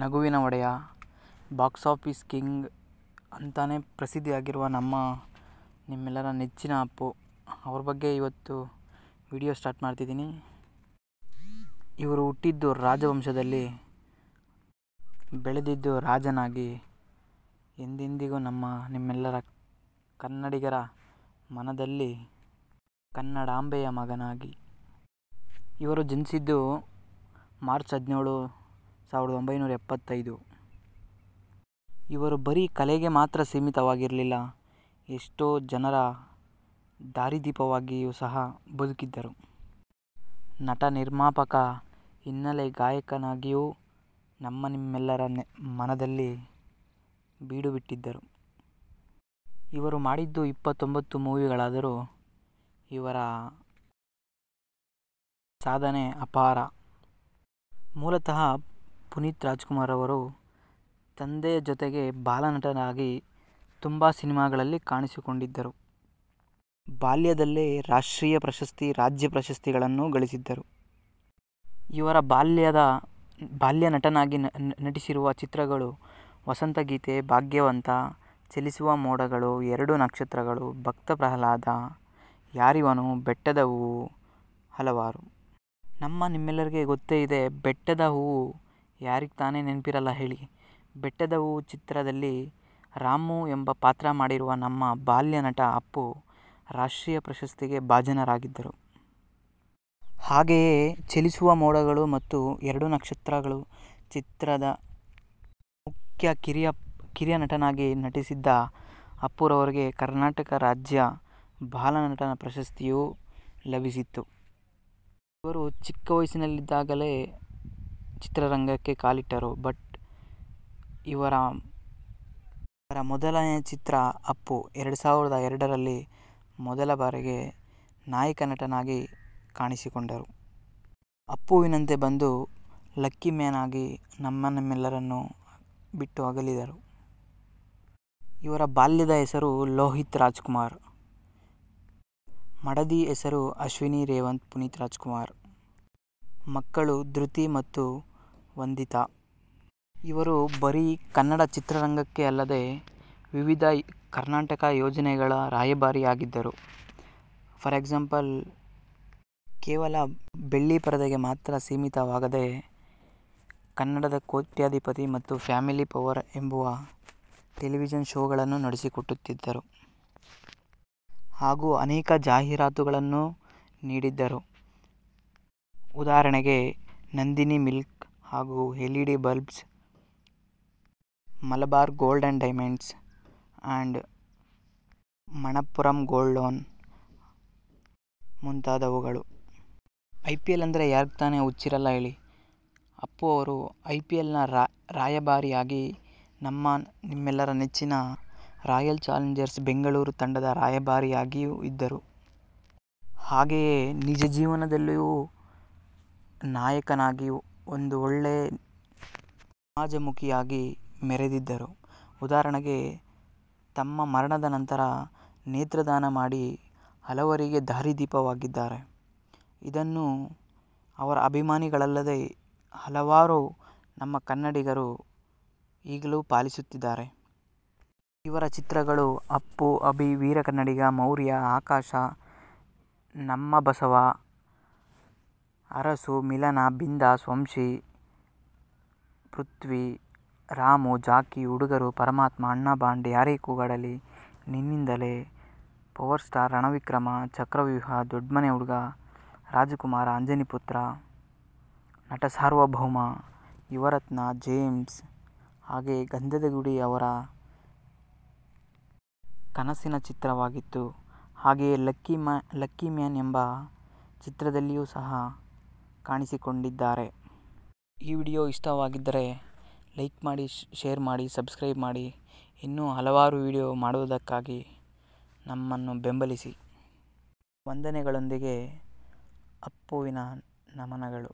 ನಗುವಿನ ಒಡೆಯ box office king ಅಂತಲೇ ಪ್ರಸಿದ್ಧಿಯಾಗಿರುವ ನಮ್ಮ ನಿಮ್ಮೆಲ್ಲರ ನೆಚ್ಚಿನ ಅಪ್ಪು ಅವ್ರ ಬಗ್ಗೆ ಇವತ್ತು ವಿಡಿಯೋ ಸ್ಟಾರ್ಟ್ ಮಾಡ್ತಿದ್ದೀನಿ ಇವರು ಹುಟ್ಟಿದ್ದು ರಾಜವಂಶದಲ್ಲಿ ಬೆಳೆದಿದ್ದು ರಾಜನಾಗಿ ಎಂದೆಂದಿಗೂ ನಮ್ಮ ನಿಮ್ಮೆಲ್ಲರ ಕನ್ನಡಿಗರ ಮನದಲ್ಲಿ ಕನ್ನಡಾಂಬೆಯ ಮಗನಾಗಿ ಇವರು ಜನಿಸಿದ್ದು ಮಾರ್ಚ್ ಹದಿನೇಳು ಸಾವಿರದ ಒಂಬೈನೂರ ಎಪ್ಪತ್ತೈದು ಇವರು ಬರೀ ಕಲೆಗೆ ಮಾತ್ರ ಸೀಮಿತವಾಗಿರಲಿಲ್ಲ ಎಷ್ಟೋ ಜನರ ದಾರಿದೀಪವಾಗಿಯೂ ಸಹ ಬದುಕಿದ್ದರು ನಟ ನಿರ್ಮಾಪಕ ಹಿನ್ನೆಲೆ ಗಾಯಕನಾಗಿಯೂ ನಮ್ಮ ನಿಮ್ಮೆಲ್ಲರ ಮನದಲ್ಲಿ ಬೀಡು ಬಿಟ್ಟಿದ್ದರು ಇವರು ಮಾಡಿದ್ದು ಇಪ್ಪತ್ತೊಂಬತ್ತು ಮೂವಿಗಳಾದರೂ ಇವರ ಸಾಧನೆ ಅಪಾರ ಮೂಲತಃ ಪುನೀತ್ ರಾಜ್ಕುಮಾರ್ ಅವರು ತಂದೆಯ ಜೊತೆಗೆ ಬಾಲನಟನಾಗಿ ತುಂಬ ಸಿನಿಮಾಗಳಲ್ಲಿ ಕಾಣಿಸಿಕೊಂಡಿದ್ದರು ಬಾಲ್ಯದಲ್ಲೇ ರಾಷ್ಟ್ರೀಯ ಪ್ರಶಸ್ತಿ ರಾಜ್ಯ ಪ್ರಶಸ್ತಿಗಳನ್ನು ಗಳಿಸಿದ್ದರು ಇವರ ಬಾಲ್ಯದ ಬಾಲ್ಯ ನಟನಾಗಿ ನಟಿಸಿರುವ ಚಿತ್ರಗಳು ವಸಂತಗೀತೆ ಭಾಗ್ಯವಂತ ಚಲಿಸುವ ಮೋಡಗಳು ಎರಡು ನಕ್ಷತ್ರಗಳು ಭಕ್ತ ಪ್ರಹ್ಲಾದ ಯಾರಿವನು ಬೆಟ್ಟದ ಹೂವು ಹಲವಾರು ನಮ್ಮ ನಿಮ್ಮೆಲ್ಲರಿಗೆ ಗೊತ್ತೇ ಇದೆ ಬೆಟ್ಟದ ಹೂವು ಯಾರಿಗೆ ತಾನೇ ನೆನಪಿರಲ್ಲ ಹೇಳಿ ಬೆಟ್ಟದವು ಚಿತ್ರದಲ್ಲಿ ರಾಮು ಎಂಬ ಪಾತ್ರ ಮಾಡಿರುವ ನಮ್ಮ ಬಾಲ್ಯ ನಟ ಅಪ್ಪು ರಾಷ್ಟ್ರೀಯ ಪ್ರಶಸ್ತಿಗೆ ಭಾಜನರಾಗಿದ್ದರು ಹಾಗೆಯೇ ಚಲಿಸುವ ಮೋಡಗಳು ಮತ್ತು ಎರಡು ನಕ್ಷತ್ರಗಳು ಚಿತ್ರದ ಮುಖ್ಯ ಕಿರಿಯ ಕಿರಿಯ ನಟನಾಗಿ ನಟಿಸಿದ್ದ ಅಪ್ಪುರವರಿಗೆ ಕರ್ನಾಟಕ ರಾಜ್ಯ ಬಾಲನಟನ ಪ್ರಶಸ್ತಿಯೂ ಲಭಿಸಿತ್ತು ಇವರು ಚಿಕ್ಕ ವಯಸ್ಸಿನಲ್ಲಿದ್ದಾಗಲೇ ಚಿತ್ರರಂಗಕ್ಕೆ ಕಾಲಿಟ್ಟರು ಬಟ್ ಇವರ ಇವರ ಮೊದಲನೆಯ ಚಿತ್ರ ಅಪ್ಪು ಎರಡು ಸಾವಿರದ ಎರಡರಲ್ಲಿ ಮೊದಲ ಬಾರಿಗೆ ನಾಯಕ ನಟನಾಗಿ ಕಾಣಿಸಿಕೊಂಡರು ಅಪ್ಪುವಿನಂತೆ ಬಂದು ಲಕ್ಕಿ ಮ್ಯಾನ್ ಆಗಿ ನಮ್ಮ ನಮ್ಮೆಲ್ಲರನ್ನು ಬಿಟ್ಟು ಅಗಲಿದರು ಇವರ ಬಾಲ್ಯದ ಹೆಸರು ಲೋಹಿತ್ ರಾಜ್ಕುಮಾರ್ ಮಡದಿ ಹೆಸರು ಅಶ್ವಿನಿ ರೇವಂತ್ ಪುನೀತ್ ರಾಜ್ಕುಮಾರ್ ಮಕ್ಕಳು ಧೃತಿ ಮತ್ತು ವಂದಿತಾ ಇವರು ಬರೀ ಕನ್ನಡ ಚಿತ್ರರಂಗಕ್ಕೆ ಅಲ್ಲದೆ ವಿವಿಧ ಕರ್ನಾಟಕ ಯೋಜನೆಗಳ ರಾಯಭಾರಿಯಾಗಿದ್ದರು ಫಾರ್ ಎಕ್ಸಾಂಪಲ್ ಕೇವಲ ಬೆಳ್ಳಿ ಪರದೆಗೆ ಮಾತ್ರ ಸೀಮಿತವಾಗದೆ ಕನ್ನಡದ ಕೋಟ್ಯಾಧಿಪತಿ ಮತ್ತು ಫ್ಯಾಮಿಲಿ ಪವರ್ ಎಂಬುವ ಟೆಲಿವಿಷನ್ ಶೋಗಳನ್ನು ನಡೆಸಿಕೊಟ್ಟುತ್ತಿದ್ದರು ಹಾಗೂ ಅನೇಕ ಜಾಹೀರಾತುಗಳನ್ನು ನೀಡಿದ್ದರು ಉದಾಹರಣೆಗೆ ನಂದಿನಿ ಮಿಲ್ಕ್ ಹಾಗೂ L E D bulbs Malabar gold and diamonds and Manappuram gold loan ಮುಂತಾದವುಗಳು ಐ ಪಿ ಎಲ್ ಅಂದರೆ ಯಾರಿಗೆ ತಾನೇ ಹುಚ್ಚಿರಲ್ಲ ಹೇಳಿ ಅಪ್ಪು ಅವರು ಐ ಪಿ ಎಲ್ನ ರಾಯಭಾರಿಯಾಗಿ ನಮ್ಮ ನಿಮ್ಮೆಲ್ಲರ ನೆಚ್ಚಿನ ರಾಯಲ್ ಚಾಲೆಂಜರ್ಸ್ ಬೆಂಗಳೂರು ತಂಡದ ರಾಯಭಾರಿಯಾಗಿಯೂ ಇದ್ದರು ಹಾಗೆಯೇ ನಿಜ ಜೀವನದಲ್ಲಿಯೂ ನಾಯಕನಾಗಿಯೂ ಒಂದು ಒಳ್ಳೆಯ ಸಮಾಜಮುಖಿಯಾಗಿ ಮೆರೆದಿದ್ದರು ಉದಾಹರಣೆಗೆ ತಮ್ಮ ಮರಣದ ನಂತರ ನೇತ್ರದಾನ ಮಾಡಿ ಹಲವರಿಗೆ ದಾರಿದೀಪವಾಗಿದ್ದಾರೆ ಇದನ್ನು ಅವರ ಅಭಿಮಾನಿಗಳಲ್ಲದೆ ಹಲವಾರು ನಮ್ಮ ಕನ್ನಡಿಗರು ಈಗಲೂ ಪಾಲಿಸುತ್ತಿದ್ದಾರೆ ಇವರ ಚಿತ್ರಗಳು ಅಪ್ಪು ಅಭಿ ವೀರ ಕನ್ನಡಿಗ ಮೌರ್ಯ ಆಕಾಶ ನಮ್ಮ ಬಸವ ಅರಸು ಮಿಲನ ಬಿಂದಾಸ್ ವಂಶಿ ಪೃಥ್ವಿ ರಾಮು ಜಾಕಿ ಹುಡುಗರು ಪರಮಾತ್ಮ ಅಣ್ಣ ಬಾಂಡೆ ಯಾರೇ ಕೂಗಾಡಲಿ ನಿನ್ನಿಂದಲೇ ಪವರ್ ಸ್ಟಾರ್ ರಣವಿಕ್ರಮ ಚಕ್ರವ್ಯೂಹ ದೊಡ್ಡಮನೆ ಹುಡುಗ ರಾಜಕುಮಾರ ಅಂಜನಿ ಪುತ್ರ ನಟ ಸಾರ್ವಭೌಮ ಯುವರತ್ನ ಜೇಮ್ಸ್ ಹಾಗೆ ಗಂಧದ ಗುಡಿ ಅವರ ಕನಸಿನ ಚಿತ್ರವಾಗಿತ್ತು ಹಾಗೆಯೇ ಲಕ್ಕಿ ಮ್ಯಾ ಲಕ್ಕಿ ಮ್ಯಾನ್ ಎಂಬ ಚಿತ್ರದಲ್ಲಿಯೂ ಸಹ ಕಾಣಿಸಿಕೊಂಡಿದ್ದಾರೆ ಈ ವಿಡಿಯೋ ಇಷ್ಟವಾಗಿದ್ದರೆ ಲೈಕ್ ಮಾಡಿ ಶೇರ್ ಮಾಡಿ ಸಬ್ಸ್ಕ್ರೈಬ್ ಮಾಡಿ ಇನ್ನೂ ಹಲವಾರು ವಿಡಿಯೋ ಮಾಡುವುದಕ್ಕಾಗಿ ನಮ್ಮನ್ನು ಬೆಂಬಲಿಸಿ ವಂದನೆಗಳೊಂದಿಗೆ ಅಪ್ಪುವಿನ ನಮನಗಳು